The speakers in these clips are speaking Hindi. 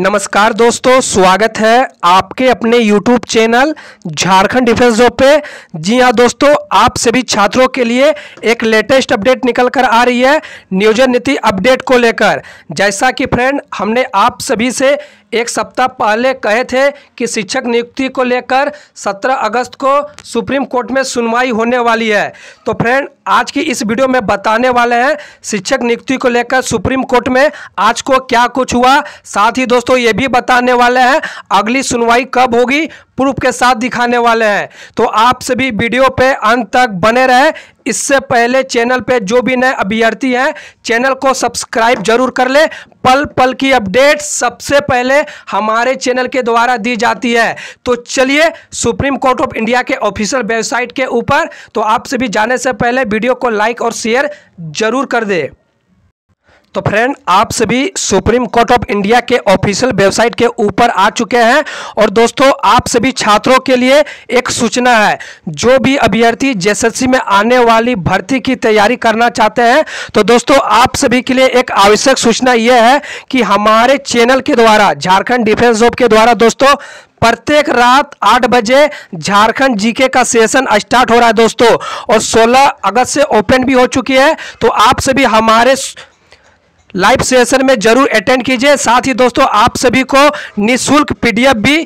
नमस्कार दोस्तों स्वागत है आपके अपने YouTube channel Jharkhand defence job पे जी हाँ दोस्तों आप सभी छात्रों के लिए एक लेटेस्ट अपडेट निकल कर आ रही है नियोजन नीति अपडेट को लेकर जैसा कि फ्रेंड हमने आप सभी से एक सप्ताह पहले कहे थे कि शिक्षक नियुक्ति को लेकर 17 अगस्त को सुप्रीम कोर्ट में सुनवाई होने वाली है तो फ्रेंड आज की इस वीडियो में बताने वाले हैं शिक्षक नियुक्ति को लेकर सुप्रीम कोर्ट में आज को क्या कुछ हुआ साथ ही दोस्तों दोस्तों ये भी बताने वाले हैं अगली सुनवाई कब होगी प्रूफ के साथ दिखाने वाले हैं तो आप सभी वीडियो पे अंत तक बने रहे इससे पहले चैनल पे जो भी नए अभ्यर्थी हैं चैनल को सब्सक्राइब जरूर कर ले पल पल की अपडेट सबसे पहले हमारे चैनल के द्वारा दी जाती है तो चलिए सुप्रीम कोर्ट ऑफ इंडिया के ऑफिशियल वेबसाइट के ऊपर तो आप सभी जाने से पहले वीडियो को लाइक और शेयर जरूर कर दें तो फ्रेंड आप सभी सुप्रीम कोर्ट ऑफ इंडिया के ऑफिशियल वेबसाइट के ऊपर आ चुके हैं और दोस्तों आप सभी छात्रों के लिए एक सूचना है जो भी अभ्यर्थी जेएसएससी में आने वाली भर्ती की तैयारी करना चाहते हैं तो दोस्तों आप सभी के लिए एक आवश्यक सूचना यह है कि हमारे चैनल के द्वारा झारखंड डिफेंस जॉब के द्वारा दोस्तों प्रत्येक रात आठ बजे झारखंड जीके का सेशन स्टार्ट हो रहा है दोस्तों और 16 अगस्त से ओपन भी हो चुकी है तो आप सभी हमारे लाइव सेशन में जरूर अटेंड कीजिए साथ ही दोस्तों आप सभी को निःशुल्क पीडीएफ भी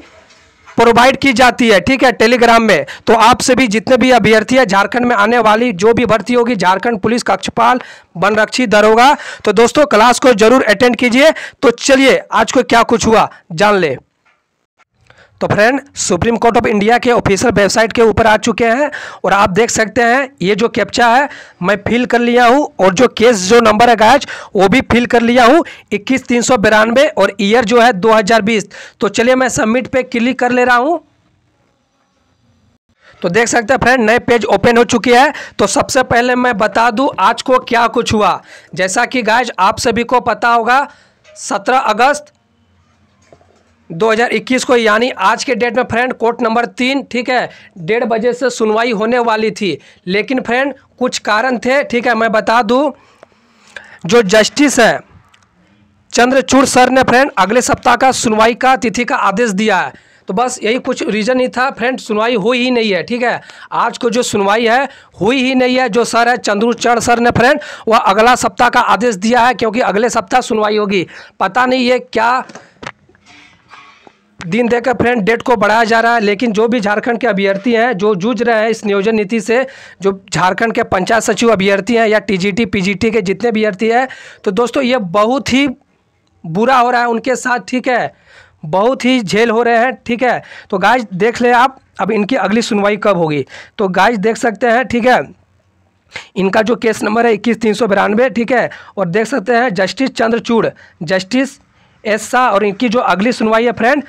प्रोवाइड की जाती है ठीक है टेलीग्राम में तो आप सभी जितने भी अभ्यर्थी है झारखंड में आने वाली जो भी भर्ती होगी झारखंड पुलिस कक्षपाल बनरक्षी दरोगा तो दोस्तों क्लास को जरूर अटेंड कीजिए तो चलिए आज को क्या कुछ हुआ जान ले तो friend Supreme Court of India के ऑफिशियल वेबसाइट के ऊपर आ चुके हैं और आप देख सकते हैं ये जो कैप्चा है मैं फिल कर लिया हूँ और जो केस जो नंबर है गायज वो भी फिल कर लिया हूँ इक्कीस तीन सौ बिरानवे और ईयर जो है 2020 तो चलिए मैं सबमिट पे क्लिक कर ले रहा हूँ तो देख सकते हैं फ्रेंड नए पेज ओपन हो चुकी है तो सबसे पहले मैं बता दूँ आज को क्या कुछ हुआ जैसा कि गायज आप सभी को पता होगा सत्रह अगस्त 2021 को यानी आज के डेट में फ्रेंड कोर्ट नंबर तीन ठीक है डेढ़ बजे से सुनवाई होने वाली थी लेकिन फ्रेंड कुछ कारण थे ठीक है मैं बता दूं जो जस्टिस है चंद्रचूड़ सर ने फ्रेंड अगले सप्ताह का सुनवाई का तिथि का आदेश दिया है तो बस यही कुछ रीज़न ही था फ्रेंड सुनवाई हुई ही नहीं है ठीक है आज को जो सुनवाई है हुई ही नहीं है जो सर है चंद्रचरण सर ने फ्रेंड वह अगला सप्ताह का आदेश दिया है क्योंकि अगले सप्ताह सुनवाई होगी पता नहीं ये क्या दिन देकर फ्रेंड डेट को बढ़ाया जा रहा है लेकिन जो भी झारखंड के अभ्यर्थी हैं जो जूझ रहे हैं इस नियोजन नीति से जो झारखंड के पंचायत सचिव अभ्यर्थी हैं या टीजीटी पीजीटी के जितने अभ्यर्थी हैं तो दोस्तों ये बहुत ही बुरा हो रहा है उनके साथ ठीक है बहुत ही झेल हो रहे हैं ठीक है तो गाइज देख ले आप अब इनकी अगली सुनवाई कब होगी तो गाइज देख सकते हैं ठीक है इनका जो केस नंबर है इक्कीस तीन सौ बिरानवे ठीक है और देख सकते हैं justice Chandrachud justice S Shah और इनकी जो अगली सुनवाई है फ्रेंड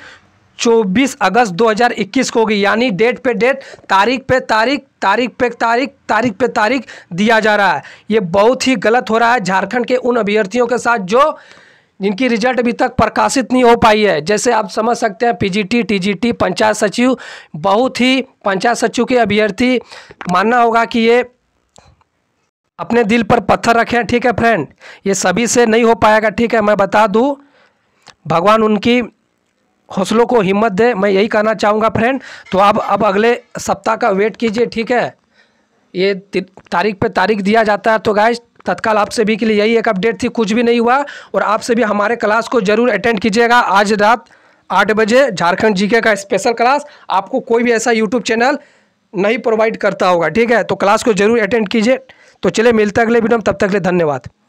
24 अगस्त 2021 को होगी यानी डेट पे डेट तारीख पे तारीख तारीख पे तारीख तारीख पे तारीख दिया जा रहा है ये बहुत ही गलत हो रहा है झारखंड के उन अभ्यर्थियों के साथ जो जिनकी रिजल्ट अभी तक प्रकाशित नहीं हो पाई है जैसे आप समझ सकते हैं पीजीटी टीजीटी पंचायत सचिव बहुत ही पंचायत सचिव के अभ्यर्थी मानना होगा कि ये अपने दिल पर पत्थर रखें ठीक है फ्रेंड ये सभी से नहीं हो पाएगा ठीक है मैं बता दूँ भगवान उनकी हौसलों को हिम्मत दे मैं यही कहना चाहूँगा फ्रेंड तो आप अब अगले सप्ताह का वेट कीजिए ठीक है ये तारीख पे तारीख दिया जाता है तो गाय तत्काल आप सभी के लिए यही एक अपडेट थी कुछ भी नहीं हुआ और आप सभी हमारे क्लास को जरूर अटेंड कीजिएगा आज रात आठ बजे झारखंड जीके का स्पेशल क्लास आपको कोई भी ऐसा यूट्यूब चैनल नहीं प्रोवाइड करता होगा ठीक है तो क्लास को जरूर अटेंड कीजिए तो चले मिलते अगले वीडियो में तब तक के लिए धन्यवाद